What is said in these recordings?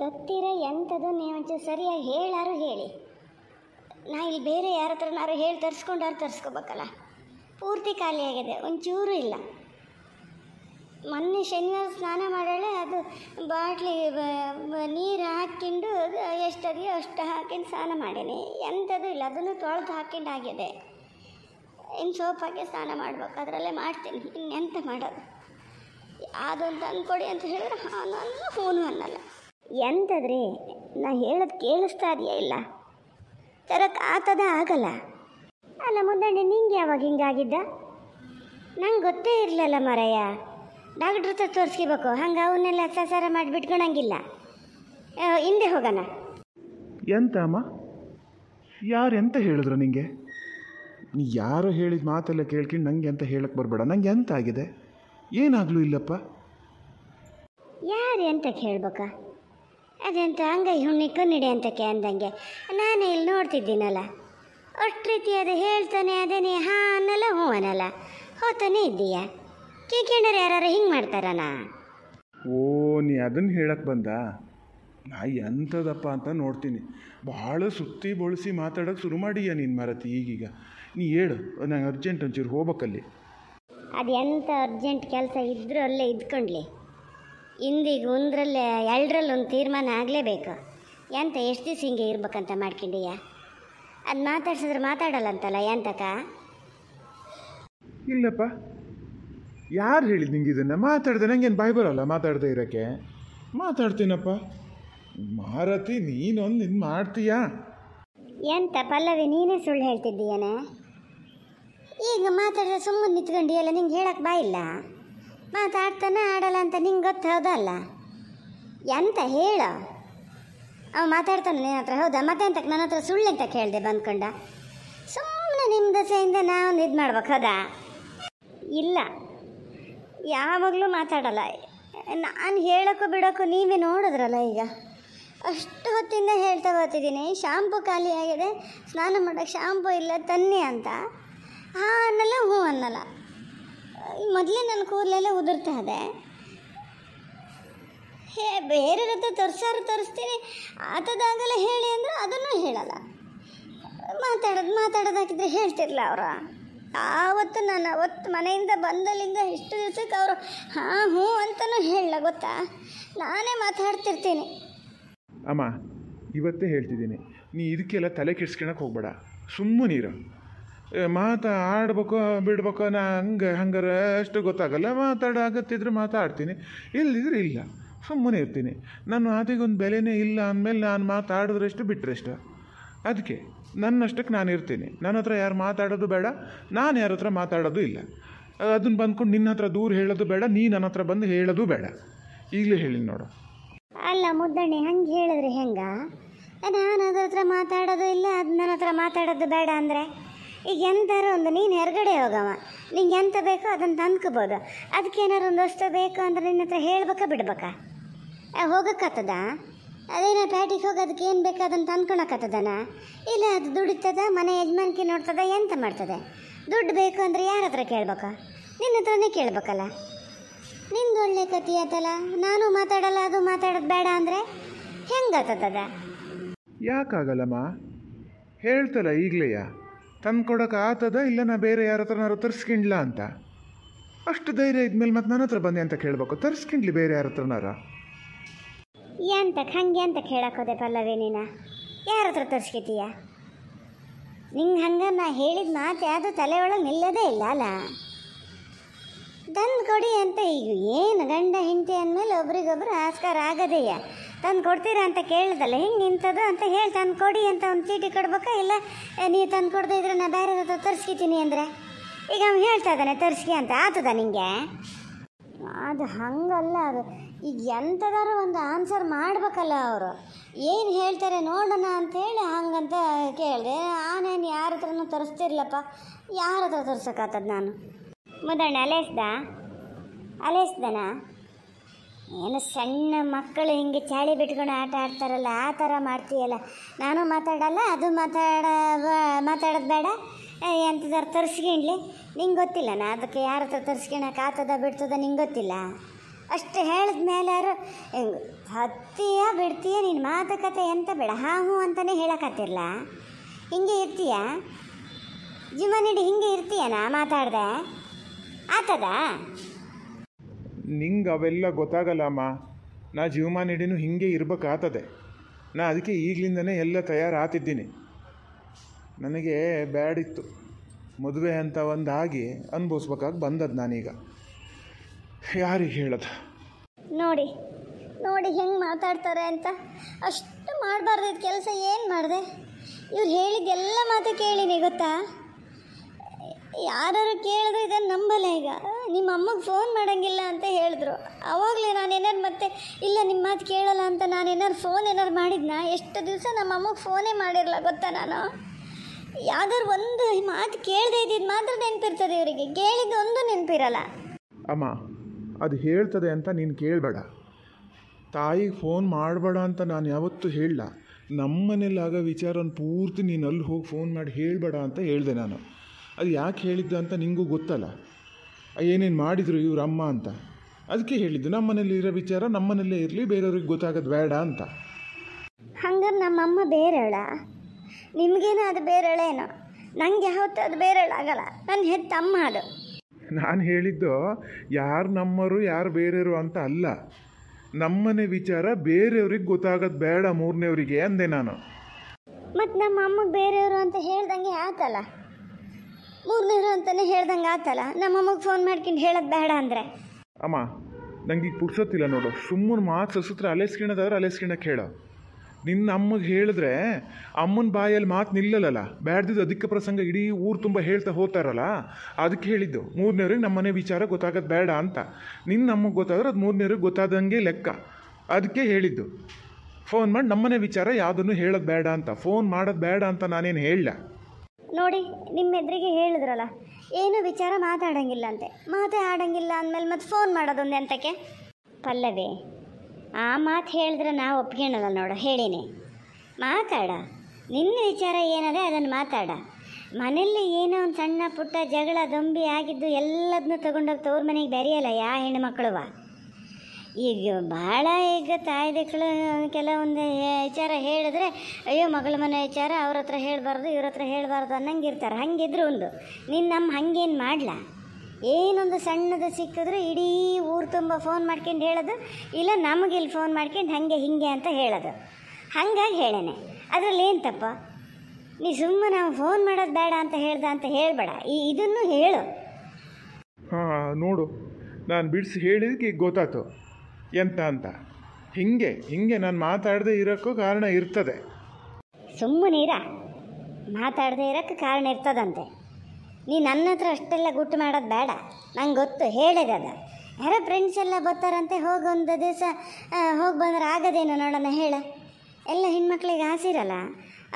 ತತ್ತಿರ ಎಂಥದ್ದು ನೀವು ಒಂಚೂರು ಸರಿಯಾಗಿ ಹೇಳಾರು ಹೇಳಿ ನಾ ಇಲ್ಲಿ ಬೇರೆ ಯಾರ ಹತ್ರನಾರು ಹೇಳಿ ತರಿಸ್ಕೊಂಡಾರು ತರಿಸ್ಕೋಬೇಕಲ್ಲ ಪೂರ್ತಿ ಖಾಲಿಯಾಗಿದೆ ಒಂಚೂರು ಇಲ್ಲ ಮೊನ್ನೆ ಶನಿವಾರ ಸ್ನಾನ ಮಾಡೋಳೆ ಅದು ಬಾಟ್ಲಿ ನೀರು ಹಾಕಿಂಡು ಎಷ್ಟದೆಯೋ ಅಷ್ಟು ಹಾಕೊಂಡು ಸ್ನಾನ ಮಾಡೀನಿ ಎಂಥದ್ದು ಇಲ್ಲ ಅದನ್ನು ತೊಳೆದು ಹಾಕಿಂಡು ಆಗಿದೆ ಇನ್ನು ಸೋಪ್ ಸ್ನಾನ ಮಾಡ್ಬೇಕು ಅದರಲ್ಲೇ ಮಾಡ್ತೀನಿ ಇನ್ನೆಂತ ಮಾಡೋದು ಅದೊಂದು ತಂದು ಕೊಡಿ ಅಂತ ಹೇಳಿದ್ರೆ ಅವನು ಫೋನು ಅನ್ನಲ್ಲ ಎಂತದ್ರೆ ನಾ ಹೇಳೋದು ಕೇಳಿಸ್ತಾ ಇದೆಯಾ ಇಲ್ಲ ತರಕ್ಕೆ ಆತದ ಆಗಲ್ಲ ಅಲ್ಲ ಮುದ್ದಣ್ಣ ನಿಂಗೆ ಯಾವಾಗ ಹಿಂಗಾಗಿದ್ದ ನಂಗೆ ಗೊತ್ತೇ ಇರಲಿಲ್ಲ ಮರಯ್ಯ ಡಾಕ್ಟ್ರ ಹತ್ರ ತೋರಿಸ್ಕೋಬೇಕು ಹಂಗೆ ಅವನ್ನೆಲ್ಲ ಸಸಾರ ಮಾಡಿ ಹಿಂದೆ ಹೋಗೋಣ ಎಂತ ಅಮ್ಮ ಯಾರು ಎಂತ ಹೇಳಿದ್ರು ನಿಂಗೆ ನೀ ಯಾರು ಹೇಳಿದ ಮಾತೆಲ್ಲ ಕೇಳ್ಕೊಂಡು ನಂಗೆ ಅಂತ ಹೇಳಕ್ಕೆ ಬರಬೇಡ ನಂಗೆ ಎಂತ ಆಗಿದೆ ಏನಾಗಲೂ ಇಲ್ಲಪ್ಪ ಯಾರು ಎಂತ ಹೇಳ್ಬೇಕಾ ಅದೆಂತ ಅಂಗೈ ಹುಣ್ಣಿಕ್ಕೂ ಅಂತ ಅಂದಂಗೆ ನಾನು ಇಲ್ಲಿ ನೋಡ್ತಿದ್ದೀನಲ್ಲ ಒಟ್ಟು ಅದು ಹೇಳ್ತಾನೆ ಅದೇನೇ ಹಾ ಅನ್ನಲ್ಲ ಹ್ಞೂ ಅನ್ನಲ್ಲ ಹೋತಾನೆ ಇದ್ದೀಯಾ ಕೇಳ್ಕೊಂಡ್ರೆ ಯಾರು ಹಿಂಗೆ ಮಾಡ್ತಾರನಾ ಓ ನೀ ಅದನ್ನು ಹೇಳಕ್ಕೆ ಬಂದ ನಾ ಎಂಥದಪ್ಪ ಅಂತ ನೋಡ್ತೀನಿ ಭಾಳ ಸುತ್ತಿ ಬಳಸಿ ಮಾತಾಡೋಕೆ ಶುರು ಮಾಡಿಯ ನೀನು ಮರತಿ ಈಗೀಗ ನೀ ಹೇಳು ನಂಗೆ ಅರ್ಜೆಂಟ್ ಒಂಚೂರು ಹೋಗ್ಬೇಕಲ್ಲಿ ಅದು ಎಂಥ ಅರ್ಜೆಂಟ್ ಕೆಲಸ ಇದ್ರೂ ಅಲ್ಲೇ ಇದ್ಕೊಂಡ್ಲಿ ಇಂದಿಗೆ ಒಂದರಲ್ಲೇ ಎರಡರಲ್ಲೊಂದು ತೀರ್ಮಾನ ಆಗಲೇಬೇಕು ಎಂತ ಎಷ್ಟು ದಿವಸ ಹಿಂಗೆ ಇರ್ಬೇಕಂತ ಮಾಡ್ಕೊಂಡೀಯ ಅದು ಮಾತಾಡ್ಸಿದ್ರೆ ಮಾತಾಡಲ್ಲ ಅಂತಲ್ಲ ಎಂತಕ ಇಲ್ಲಪ್ಪ ಯಾರು ಹೇಳಿದ್ ನಿಂಗೆ ಇದನ್ನು ಮಾತಾಡ್ದೆ ನಂಗೇನು ಬಾಯ್ ಬರೋಲ್ಲ ಮಾತಾಡದೆ ಇರೋಕ್ಕೆ ಮಾತಾಡ್ತೀನಪ್ಪ ಮಾರತಿ ನೀನೊಂದು ನಿನ್ ಮಾಡ್ತೀಯಾ ಎಂತ ಪಲ್ಲವಿ ನೀನೇ ಸುಳ್ಳು ಹೇಳ್ತಿದ್ದೀಯನ ಈಗ ಮಾತಾಡಿದ್ರೆ ಸುಮ್ಮನೆ ನಿಂತ್ಕೊಂಡಿಯಲ್ಲ ನಿಂಗೆ ಹೇಳಕ್ಕೆ ಬಾಯಿಲ್ಲ ಮಾತಾಡ್ತಾನೆ ಆಡಲ್ಲ ಅಂತ ನಿಂಗೆ ಗೊತ್ತು ಎಂತ ಹೇಳ ಅವ ಮಾತಾಡ್ತಾನೆ ನಿನ್ನ ಹತ್ರ ಹೌದಾ ಮತ್ತೆ ಅಂತ ನನ್ನ ಹತ್ರ ಸುಳ್ಳು ಅಂತ ಕೇಳಿದೆ ಬಂದ್ಕೊಂಡ ಸುಮ್ಮನೆ ನಿಮ್ಮ ದಸೆಯಿಂದ ನಾವು ಇದು ಮಾಡ್ಬೇಕು ಹೌದಾ ಇಲ್ಲ ಯಾವಾಗಲೂ ಮಾತಾಡಲ್ಲ ನಾನು ಹೇಳೋಕ್ಕೂ ಬಿಡೋಕ್ಕೂ ನೀವೇ ನೋಡಿದ್ರಲ್ಲ ಈಗ ಅಷ್ಟು ಹೊತ್ತಿಂದ ಹೇಳ್ತಾ ಬರ್ತಿದ್ದೀನಿ ಶಾಂಪು ಖಾಲಿ ಆಗಿದೆ ಸ್ನಾನ ಮಾಡೋಕ್ಕೆ ಶಾಂಪು ಇಲ್ಲ ತನ್ನಿ ಅಂತ ಹಾಂ ಅನ್ನಲ್ಲ ಹ್ಞೂ ಅನ್ನಲ್ಲ ಮೊದಲೇ ನನ್ನ ಕೂದಲೆಲ್ಲ ಉದುರ್ತಾ ಇದೆ ಹೇ ಬೇರೆ ಹತ್ರ ತೋರಿಸೋರು ತೋರಿಸ್ತೀನಿ ಆತದಾಗಲೇ ಹೇಳಿ ಅಂದ್ರೆ ಅದನ್ನು ಹೇಳಲ್ಲ ಮಾತಾಡೋದು ಮಾತಾಡೋದಾಕಿದ್ರೆ ಹೇಳ್ತಿರಲ್ಲ ಅವರು ಆವತ್ತು ನಾನು ಅವತ್ತು ಮನೆಯಿಂದ ಬಂದಲ್ಲಿಂದ ಎಷ್ಟು ದಿವಸಕ್ಕೆ ಅವರು ಹಾಂ ಹ್ಞೂ ಅಂತಲೂ ಹೇಳಲ್ಲ ಗೊತ್ತಾ ನಾನೇ ಮಾತಾಡ್ತಿರ್ತೀನಿ ಅಮ್ಮ ಇವತ್ತೇ ಹೇಳ್ತಿದ್ದೀನಿ ನೀ ಇದಕ್ಕೆಲ್ಲ ತಲೆ ಕೆಡ್ಸ್ಕೊಳಕ್ಕೆ ಹೋಗ್ಬೇಡ ನೀರು ಮಾತ ಆಡ್ಬೇಕು ಬಿಡ್ಬೇಕು ನಾ ಹಂಗೆ ಹಂಗಾರೆ ಅಷ್ಟು ಗೊತ್ತಾಗಲ್ಲ ಮಾತಾಡೋ ಆಗತ್ತಿದ್ರೆ ಮಾತಾಡ್ತೀನಿ ಇಲ್ಲದಿದ್ರೆ ಇಲ್ಲ ಸುಮ್ಮನೆ ಇರ್ತೀನಿ ನನ್ನ ಒಂದು ಬೆಲೆನೇ ಇಲ್ಲ ಅಂದಮೇಲೆ ನಾನು ಮಾತಾಡಿದ್ರಷ್ಟು ಬಿಟ್ಟರೆಷ್ಟು ಅದಕ್ಕೆ ನನ್ನಷ್ಟಕ್ಕೆ ನಾನು ಇರ್ತೀನಿ ನನ್ನ ಹತ್ರ ಯಾರು ಮಾತಾಡೋದು ಬೇಡ ನಾನು ಯಾರ ಹತ್ರ ಮಾತಾಡೋದು ಇಲ್ಲ ಅದನ್ನು ಬಂದ್ಕೊಂಡು ನಿನ್ನ ಹತ್ರ ದೂರ ಹೇಳೋದು ಬೇಡ ನೀ ನನ್ನ ಹತ್ರ ಬಂದು ಹೇಳೋದು ಬೇಡ ಈಗಲೇ ಹೇಳಿ ನೋಡು ಅಲ್ಲ ಮುದ್ದಣ್ಣೆ ಹಂಗೆ ಹೇಳಿದ್ರೆ ಹೆಂಗ ನಾನು ಅದ್ರ ಹತ್ರ ಮಾತಾಡೋದು ಇಲ್ಲ ಅದು ನನ್ನ ಹತ್ರ ಮಾತಾಡೋದು ಬೇಡ ಅಂದರೆ ಈಗ ಎಂತಾರು ಒಂದು ನೀನು ಹೊರಗಡೆ ಹೋಗವ ನಿಂಗೆ ಎಂತ ಬೇಕೋ ಅದನ್ನು ತಂದ್ಕೋಬೋದು ಅದಕ್ಕೆ ಏನಾರು ಒಂದು ವಸ್ತು ಬೇಕು ಅಂದ್ರೆ ನಿನ್ನ ಹತ್ರ ಹೇಳ್ಬೇಕಾ ಬಿಡ್ಬೇಕಾ ಹೋಗಕ್ಕತ್ತದ ಅದೇನೋ ಪ್ಯಾಟಿಗೆ ಹೋಗಿ ಅದಕ್ಕೆ ಏನು ಬೇಕೋ ಅದನ್ನು ತಂದ್ಕೊಳಕತ್ತದನ ಇಲ್ಲ ಅದು ದುಡಿತದ ಮನೆ ಯಜಮಾನಿಕೆ ನೋಡ್ತದ ಎಂತ ಮಾಡ್ತದೆ ದುಡ್ಡು ಬೇಕು ಅಂದರೆ ಯಾರ ಹತ್ರ ಕೇಳ್ಬೇಕಾ ನಿನ್ನ ಹತ್ರನೇ ಕೇಳ್ಬೇಕಲ್ಲ ನಿಂದು ಒಳ್ಳೆ ಕತಿ ಆತಲ್ಲ ನಾನು ಮಾತಾಡಲ್ಲ ಅದು ಮಾತಾಡೋದು ಬೇಡ ಅಂದರೆ ಹೆಂಗಾಗ್ತದ ಯಾಕಾಗಲ್ಲಮ್ಮ ಹೇಳ್ತಲ್ಲ ಈಗಲೇಯಾ ತಂದು ಕೊಡೋಕೆ ಆತದ ಇಲ್ಲ ನಾ ಬೇರೆ ಯಾರ ಹತ್ರನಾರು ತರಿಸ್ಕೊಂಡ್ಲಾ ಅಂತ ಅಷ್ಟು ಧೈರ್ಯ ಇದ್ಮೇಲೆ ಮತ್ತೆ ನನ್ನ ಹತ್ರ ಬಂದೆ ಅಂತ ಕೇಳಬೇಕು ತರಿಸ್ಕೊಂಡ್ಲಿ ಬೇರೆ ಯಾರ ಹತ್ರನಾರ ಎಂತ ಹಂಗೆ ಅಂತ ಕೇಳಕ್ಕೋದೆ ಪಲ್ಲವೇ ನೀನ ಯಾರ ಹತ್ರ ತರಿಸ್ಕೊತೀಯ ನಿಂಗೆ ಹಂಗೆ ನಾ ಹೇಳಿದ ಮಾತು ಯಾವುದು ತಲೆ ಒಳಗೆ ನಿಲ್ಲದೇ ಇಲ್ಲ ಅಲ್ಲ ತಂದು ಕೊಡಿ ಅಂತ ಈಗ ಏನು ಗಂಡ ಹೆಂಡತಿ ಅಂದಮೇಲೆ ಒಬ್ರಿಗೊಬ್ರು ಆಸ್ಕಾರ ಆಗದೆಯಾ ತಂದು ಕೊಡ್ತೀರಾ ಅಂತ ಕೇಳಿದಲ್ಲ ಹಿಂಗೆ ನಿಂತದು ಅಂತ ಹೇಳಿ ತಂದು ಕೊಡಿ ಅಂತ ಒಂದು ಚೀಟಿ ಕೊಡ್ಬೇಕಾ ಇಲ್ಲ ನೀವು ತಂದು ಕೊಡ್ದೆ ಇದ್ರೆ ನಾನು ಬೇರೆ ಹತ್ರ ತರಿಸ್ಕಿತೀನಿ ಅಂದರೆ ಈಗ ಅವ್ನು ಹೇಳ್ತಾ ಇದ್ದಾನೆ ತರಿಸ್ಕಿ ಅಂತ ಆತದ ನಿಮಗೆ ಅದು ಹಂಗಲ್ಲ ಅದು ಈಗ ಎಂಥದಾರು ಒಂದು ಆನ್ಸರ್ ಮಾಡಬೇಕಲ್ಲ ಅವರು ಏನು ಹೇಳ್ತಾರೆ ನೋಡೋಣ ಅಂತೇಳಿ ಹಂಗಂತ ಕೇಳಿದೆ ಆನೇನು ಯಾರ ಹತ್ರನೂ ತರಿಸ್ತಿರ್ಲಪ್ಪ ಯಾರ ಹತ್ರ ತರ್ಸೋಕಾತದ ನಾನು ಮುದಣ್ಣ ಅಲೇಸ್ದ ಅಲೇಸ್ದನಾ ಏನು ಸಣ್ಣ ಮಕ್ಕಳು ಹಿಂಗೆ ಚಾಳಿ ಬಿಟ್ಕೊಂಡು ಆಟ ಆಡ್ತಾರಲ್ಲ ಆ ಥರ ಮಾಡ್ತೀಯಲ್ಲ ನಾನು ಮಾತಾಡಲ್ಲ ಅದು ಮಾತಾಡ ಮಾತಾಡೋದು ಬೇಡ ಎಂಥದಾರು ತರಿಸ್ಕೊಂಡ್ಲಿ ನಿಂಗೆ ಗೊತ್ತಿಲ್ಲ ನಾ ಅದಕ್ಕೆ ಯಾರ ಹತ್ರ ತರಿಸ್ಕೊಳಕ್ಕೆ ಆತದ ಬಿಡ್ತದ ನಿಂಗೆ ಗೊತ್ತಿಲ್ಲ ಅಷ್ಟು ಹೇಳಿದ ಮೇಲೆ ಯಾರು ಹತ್ತೀಯ ಬಿಡ್ತೀಯ ನಿನ್ನ ಮಾತುಕತೆ ಎಂತ ಬೇಡ ಹಾ ಹ್ಞೂ ಅಂತಲೇ ಹೇಳೋಕತ್ತಿರಲ್ಲ ಹಿಂಗೆ ಇರ್ತೀಯ ಜೀವನ ಹಿಂಗೆ ಇರ್ತೀಯ ನಾ ಮಾತಾಡ್ದೆ ಆತದಾ ನಿಂಗೆ ಅವೆಲ್ಲ ಗೊತ್ತಾಗಲ್ಲ ಅಮ್ಮ ನಾ ಜೀವಮಾನ ಹಿಡಿನೂ ಹೀಗೆ ಇರಬೇಕಾತದೆ ನಾ ಅದಕ್ಕೆ ಈಗಲಿಂದನೇ ಎಲ್ಲ ತಯಾರಾತಿದ್ದೀನಿ ನನಗೆ ಬ್ಯಾಡಿತ್ತು ಮದುವೆ ಅಂತ ಒಂದಾಗಿ ಅನುಭವಿಸ್ಬೇಕಾಗಿ ಬಂದದ್ದು ನಾನೀಗ ಯಾರಿಗೆ ಹೇಳದ ನೋಡಿ ನೋಡಿ ಹೆಂಗೆ ಮಾತಾಡ್ತಾರೆ ಅಂತ ಅಷ್ಟು ಮಾಡಬಾರ್ದು ಕೆಲಸ ಏನು ಮಾಡಿದೆ ಇವ್ರು ಹೇಳಿದ್ದೆಲ್ಲ ಮಾತು ಕೇಳಿನಿ ಗೊತ್ತಾ ಯಾರು ಕೇಳಿದ್ರೆ ಇದನ್ನು ನಂಬಲ್ಲ ಈಗ ನಿಮ್ಮ ಅಮ್ಮಗೆ ಫೋನ್ ಮಾಡೋಂಗಿಲ್ಲ ಅಂತ ಹೇಳಿದ್ರು ಅವಾಗಲೇ ನಾನು ಏನಾರು ಮತ್ತೆ ಇಲ್ಲ ನಿಮ್ಮ ಮಾತು ಕೇಳಲ್ಲ ಅಂತ ನಾನು ಏನಾರು ಫೋನ್ ಏನಾರು ಮಾಡಿದ್ನಾ ಎಷ್ಟು ದಿವಸ ನಮ್ಮ ಅಮ್ಮಗೆ ಫೋನೇ ಮಾಡಿರಲ್ಲ ಗೊತ್ತಾ ನಾನು ಯಾವ್ದಾರು ಒಂದು ಮಾತು ಕೇಳದೆ ಇದ್ದಿದ್ದು ಮಾತ್ರ ನೆನಪಿರ್ತದೆ ಇವರಿಗೆ ಕೇಳಿದ್ದು ಒಂದು ನೆನಪಿರಲ್ಲ ಅಮ್ಮ ಅದು ಹೇಳ್ತದೆ ಅಂತ ನೀನು ಕೇಳಬೇಡ ತಾಯಿಗೆ ಫೋನ್ ಮಾಡಬೇಡ ಅಂತ ನಾನು ಯಾವತ್ತೂ ಹೇಳಲ್ಲ ನಮ್ಮ ಆಗೋ ವಿಚಾರನ ಪೂರ್ತಿ ನೀನು ಅಲ್ಲಿ ಹೋಗಿ ಫೋನ್ ಮಾಡಿ ಹೇಳಬೇಡ ಅಂತ ಹೇಳಿದೆ ನಾನು ಅದು ಯಾಕೆ ಹೇಳಿದ್ದೆ ಅಂತ ನಿಂಗೂ ಗೊತ್ತಲ್ಲ ಏನೇನು ಮಾಡಿದರು ಇವ್ರ ಅಮ್ಮ ಅಂತ ಅದಕ್ಕೆ ಹೇಳಿದ್ದು ನಮ್ಮನೇಲಿ ಇರೋ ವಿಚಾರ ನಮ್ಮನಲ್ಲೇ ಇರಲಿ ಬೇರೆಯವ್ರಿಗೆ ಗೊತ್ತಾಗೋದು ಬೇಡ ಅಂತ ಹಂಗಾರೆ ನಮ್ಮಮ್ಮ ಬೇರೆಳ ನಿಮಗೇನೋ ಅದು ಬೇರೆಳೇನು ನನಗೆ ಯಾವತ್ತೂ ಅದು ಬೇರೆಳಾಗಲ್ಲ ನನ್ನ ಹೆತ್ತ ಅಮ್ಮ ಅದು ನಾನು ಹೇಳಿದ್ದು ಯಾರು ನಮ್ಮರು ಯಾರು ಬೇರೆಯವರು ಅಂತ ಅಲ್ಲ ನಮ್ಮನೆ ವಿಚಾರ ಬೇರೆಯವ್ರಿಗೆ ಗೊತ್ತಾಗೋದು ಬೇಡ ಮೂರನೇವರಿಗೆ ಅಂದೆ ನಾನು ಮತ್ತು ನಮ್ಮ ಅಮ್ಮಗೆ ಬೇರೆಯವರು ಅಂತ ಹೇಳ್ದಂಗೆ ಆತಲ್ಲ ಮೂರ್ನೂರು ಅಂತಲೇ ಹೇಳ್ದಂಗೆ ಆತಲ್ಲ ನಮ್ಮಮ್ಮಗೆ ಫೋನ್ ಮಾಡ್ಕೊಂಡು ಹೇಳೋದು ಬೇಡ ಅಂದರೆ ಅಮ್ಮ ನಂಗೆ ಈಗ ನೋಡು ಸುಮ್ಮನೆ ಮಾತು ಸಸುತ್ರ ಅಲೆ ಸ್ಕೀಣದಾದ್ರೆ ಹೇಳು ನಿನ್ನ ಅಮ್ಮಗೆ ಹೇಳಿದ್ರೆ ಅಮ್ಮನ ಬಾಯಲ್ಲಿ ಮಾತು ನಿಲ್ಲಲ್ಲ ಬ್ಯಾಡ್ದಿದ್ದು ಅದಕ್ಕೆ ಪ್ರಸಂಗ ಇಡೀ ಊರು ತುಂಬ ಹೇಳ್ತಾ ಹೋಗ್ತಾರಲ್ಲ ಅದಕ್ಕೆ ಹೇಳಿದ್ದು ಮೂರನೇವ್ರಿಗೆ ನಮ್ಮನೆ ವಿಚಾರ ಗೊತ್ತಾಗೋದು ಬೇಡ ಅಂತ ನಿನ್ನ ಅಮ್ಮಗೆ ಗೊತ್ತಾದ್ರೆ ಅದು ಮೂರನೇವ್ರಿಗೆ ಗೊತ್ತಾದಂಗೆ ಲೆಕ್ಕ ಅದಕ್ಕೆ ಹೇಳಿದ್ದು ಫೋನ್ ಮಾಡಿ ನಮ್ಮನೆ ವಿಚಾರ ಯಾವುದನ್ನು ಹೇಳೋದು ಬೇಡ ಅಂತ ಫೋನ್ ಮಾಡೋದು ಬೇಡ ಅಂತ ನಾನೇನು ಹೇಳಲ್ಲ ನೋಡಿ ನಿಮ್ಮ ಎದುರಿಗೆ ಹೇಳಿದ್ರಲ್ಲ ಏನು ವಿಚಾರ ಮಾತಾಡೋಂಗಿಲ್ಲ ಅಂತೆ ಮಾತೇ ಆಡೋಂಗಿಲ್ಲ ಅಂದಮೇಲೆ ಮತ್ತೆ ಫೋನ್ ಮಾಡೋದೊಂದೇ ಅಂತಕ್ಕೆ ಪಲ್ಲವಿ ಆ ಮಾತು ಹೇಳಿದ್ರೆ ನಾ ಒಪ್ಕೊಳ್ಳಲ್ಲ ನೋಡು ಹೇಳಿನಿ ಮಾತಾಡ ನಿನ್ನ ವಿಚಾರ ಏನದೆ ಅದನ್ನು ಮಾತಾಡ ಮನೆಯಲ್ಲಿ ಏನೋ ಒಂದು ಸಣ್ಣ ಪುಟ್ಟ ಜಗಳ ದೊಂಬಿ ಆಗಿದ್ದು ಎಲ್ಲದನ್ನೂ ತೊಗೊಂಡೋಗಿ ತವ್ರ ಮನೆಗೆ ಬೆರೆಯಲ್ಲ ಯಾ ಹೆಣ್ಣು ಮಕ್ಕಳುವ ಈಗ ಭಾಳ ಈಗ ತಾಯಿದಕ್ಳು ಕೆಲವೊಂದು ವಿಚಾರ ಹೇಳಿದ್ರೆ ಅಯ್ಯೋ ಮಗಳ ಮನೆ ವಿಚಾರ ಅವ್ರ ಹತ್ರ ಹೇಳಬಾರ್ದು ಇವ್ರ ಹತ್ರ ಹೇಳಬಾರ್ದು ಅನ್ನಂಗೆ ಇರ್ತಾರೆ ಹಾಗಿದ್ರು ಒಂದು ನೀನು ನಮ್ಮ ಹಂಗೇನು ಮಾಡಲ ಏನೊಂದು ಸಣ್ಣದು ಸಿಕ್ಕಿದ್ರು ಇಡೀ ಊರು ತುಂಬ ಫೋನ್ ಮಾಡ್ಕೊಂಡು ಹೇಳೋದು ಇಲ್ಲ ನಮಗೆ ಇಲ್ಲಿ ಫೋನ್ ಮಾಡ್ಕೊಂಡು ಹಾಗೆ ಹೀಗೆ ಅಂತ ಹೇಳೋದು ಹಂಗಾಗಿ ಹೇಳೇನೆ ಅದರಲ್ಲಿ ಏನು ತಪ್ಪ ನೀ ಸುಮ್ಮನೆ ನಾವು ಫೋನ್ ಮಾಡೋದು ಬೇಡ ಅಂತ ಹೇಳ್ದ ಅಂತ ಹೇಳಬೇಡ ಈ ಇದನ್ನು ಹೇಳು ಹಾಂ ನೋಡು ನಾನು ಬಿಡಿಸಿ ಹೇಳಿದಕ್ಕೆ ಗೊತ್ತಾಯ್ತು ಎಂತ ಅಂತ ಹಿಂಗೆ ಹಿಂಗೆ ನಾನು ಮಾತಾಡದೆ ಇರೋಕ್ಕೂ ಕಾರಣ ಇರ್ತದೆ ಸುಮ್ಮನೆ ಇರ ಮಾತಾಡದೆ ಇರೋಕ್ಕೆ ಕಾರಣ ಇರ್ತದಂತೆ ನೀ ನನ್ನ ಹತ್ರ ಅಷ್ಟೆಲ್ಲ ಗುಟ್ಟು ಮಾಡೋದು ಬೇಡ ನಂಗೆ ಗೊತ್ತು ಹೇಳಿದದ ಯಾರ ಫ್ರೆಂಡ್ಸ್ ಎಲ್ಲ ಬರ್ತಾರಂತೆ ಹೋಗೊಂದು ದಿವಸ ಹೋಗಿ ಬಂದ್ರೆ ಆಗದೇನೋ ನೋಡೋಣ ಹೇಳ ಎಲ್ಲ ಹೆಣ್ಮಕ್ಳಿಗೆ ಆಸಿರಲ್ಲ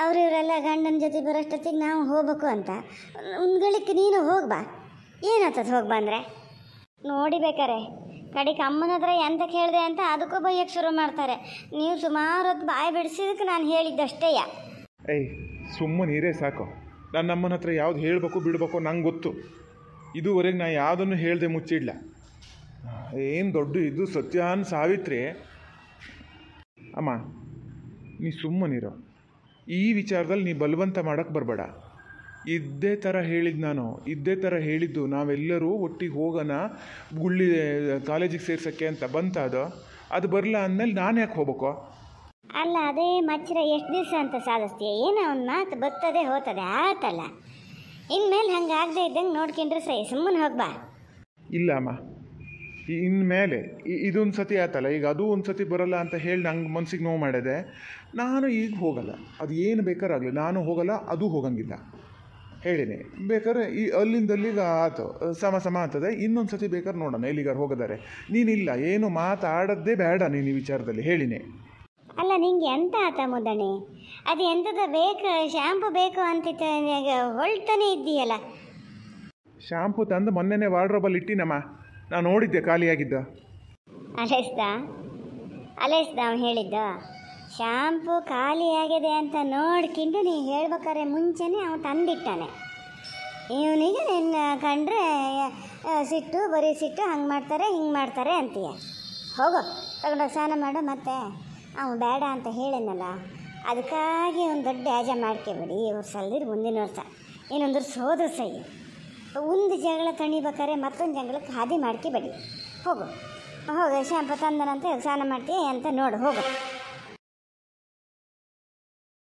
ಅವ್ರು ಇವರೆಲ್ಲ ಗಂಡನ ಜೊತೆ ಬರೋಷ್ಟೊತ್ತಿಗೆ ನಾವು ಹೋಗ್ಬೇಕು ಅಂತ ಉಂದ್ಗಳಿಕೆ ನೀನು ಹೋಗ್ಬಾ ಏನಾಗ್ತದೆ ಹೋಗಿ ಬಂದರೆ ನೋಡಿಬೇಕಾರೆ ಕಡೆಗೆ ಅಮ್ಮನ ಹತ್ರ ಎಂತ ಕೇಳಿದೆ ಅಂತ ಅದಕ್ಕೂ ಬೈಯಕ್ಕೆ ಶುರು ಮಾಡ್ತಾರೆ ನೀವು ಸುಮಾರು ಹೊತ್ತು ಬಾಯಿ ಬಿಡಿಸಿದಕ್ಕೆ ನಾನು ಹೇಳಿದ್ದಷ್ಟೇಯ ಏಯ್ ಸುಮ್ಮ ನೀರೇ ಸಾಕು ನನ್ನ ಅಮ್ಮನ ಹತ್ರ ಯಾವ್ದು ಹೇಳಬೇಕು ಬಿಡಬೇಕು ನಂಗೆ ಗೊತ್ತು ಇದುವರೆಗೆ ನಾನು ಯಾವುದನ್ನು ಹೇಳಿದೆ ಮುಚ್ಚಿಡ್ಲ ಏನು ದೊಡ್ಡ ಇದು ಸತ್ಯಾನ್ ಸಾವಿತ್ರಿ ಅಮ್ಮ ನೀ ಸುಮ್ಮನಿರೋ ಈ ವಿಚಾರದಲ್ಲಿ ನೀ ಬಲವಂತ ಮಾಡೋಕ್ಕೆ ಬರಬೇಡ ಇದ್ದೇ ಥರ ಹೇಳಿದ್ದು ನಾನು ಇದ್ದೇ ಥರ ಹೇಳಿದ್ದು ನಾವೆಲ್ಲರೂ ಒಟ್ಟಿಗೆ ಹೋಗೋಣ ಗುಳ್ಳಿ ಕಾಲೇಜಿಗೆ ಸೇರ್ಸೋಕ್ಕೆ ಅಂತ ಬಂತ ಅದು ಅದು ಬರಲ್ಲ ಅಂದಮೇಲೆ ನಾನು ಯಾಕೆ ಹೋಗ್ಬೇಕು ಅಲ್ಲ ಅದೇ ಮಚ್ಚರ ಎಷ್ಟು ದಿವಸ ಅಂತ ಸಾಧಿಸ್ತೀಯ ಏನೋ ಒಂದು ಮಾತು ಬರ್ತದೆ ಹೋಗ್ತದೆ ಆತಲ್ಲ ಇನ್ಮೇಲೆ ಹಂಗೆ ಆಗದೆ ಇದ್ದಂಗೆ ನೋಡ್ಕೊಂಡ್ರೆ ಸರಿ ಸುಮ್ಮನೆ ಹೋಗ್ಬಾ ಇಲ್ಲ ಅಮ್ಮ ಇನ್ಮೇಲೆ ಇದೊಂದು ಸತಿ ಆಯ್ತಲ್ಲ ಈಗ ಅದು ಒಂದು ಸತಿ ಬರಲ್ಲ ಅಂತ ಹೇಳಿ ನಂಗೆ ಮನ್ಸಿಗೆ ನೋವು ಮಾಡಿದೆ ನಾನು ಈಗ ಹೋಗಲ್ಲ ಅದು ಏನು ಆಗಲಿ ನಾನು ಹೋಗಲ್ಲ ಅದು ಹೋಗಂಗಿಲ್ಲ ಹೇಳಿನಿ ಬೇಕಾದ್ರೆ ಈ ಅಲ್ಲಿಂದ ಅಲ್ಲಿಗೆ ಆತು ಸಮ ಸಮ ಆಗ್ತದೆ ಇನ್ನೊಂದು ಸತಿ ಬೇಕಾದ್ರೆ ನೋಡೋಣ ಎಲ್ಲಿಗಾರು ಹೋಗಿದ್ದಾರೆ ನೀನಿಲ್ಲ ಏನು ಮಾತಾಡದ್ದೇ ಬೇಡ ನೀನು ಈ ವಿಚಾರದಲ್ಲಿ ಹೇಳಿನಿ ಅಲ್ಲ ನಿಂಗೆ ಎಂತ ಆತ ಮುದಣಿ ಅದು ಎಂಥದ ಬೇಕು ಶ್ಯಾಂಪು ಬೇಕು ಅಂತ ಹೊಳ್ತಾನೆ ಇದ್ದೀಯಲ್ಲ ಶ್ಯಾಂಪು ತಂದು ಮೊನ್ನೆನೇ ವಾರ್ಡ್ರೋಬಲ್ ಇಟ್ಟಿನಮ್ಮ ನಾನು ನೋಡಿದ್ದೆ ಖಾಲಿಯಾಗಿದ್ದ ಅಲೆಸ್ತಾ ಅಲೆಸ್ತಾ ಅವನು ಹೇಳಿದ್ದ ಶ್ಯಾಂಪು ಖಾಲಿಯಾಗಿದೆ ಅಂತ ನೋಡ್ಕೊಂಡು ನೀನು ಹೇಳ್ಬೇಕಾದ್ರೆ ಮುಂಚೆನೇ ಅವನು ತಂದಿಟ್ಟಾನೆ ಇವನಿಗೆ ನಿನ್ನ ಕಂಡ್ರೆ ಸಿಟ್ಟು ಬರೀ ಸಿಟ್ಟು ಹಂಗೆ ಮಾಡ್ತಾರೆ ಹಿಂಗೆ ಮಾಡ್ತಾರೆ ಅಂತೀಯ ಹೋಗೋ ತಗೊಂಡೋಗಿ ಸ್ನಾನ ಮಾಡು ಮತ್ತೆ ಅವನು ಬೇಡ ಅಂತ ಹೇಳಿನಲ್ಲ ಅದಕ್ಕಾಗಿ ಒಂದು ದೊಡ್ಡ ಯಾಜ ಮಾಡ್ಕೊಬೇಡಿ ಇವ್ರು ವರ್ಷ ಮುಂದಿನ ವರ್ಷ ಏನಂದ್ರೆ ಸೋದ್ರು ಸೈ ಒಂದು ಜಗಳ ತಣಿಬೇಕಾದ್ರೆ ಮತ್ತೊಂದು ಜಗಳಕ್ಕೆ ಹಾದಿ ಮಾಡ್ಕೊಬೇಡಿ ಹೋಗು ಹೋಗು ಶ್ಯಾಂಪು ತಂದನಂತ ಸ್ನಾನ ಮಾಡ್ತೀಯ ಅಂತ ನೋಡು ಹೋಗು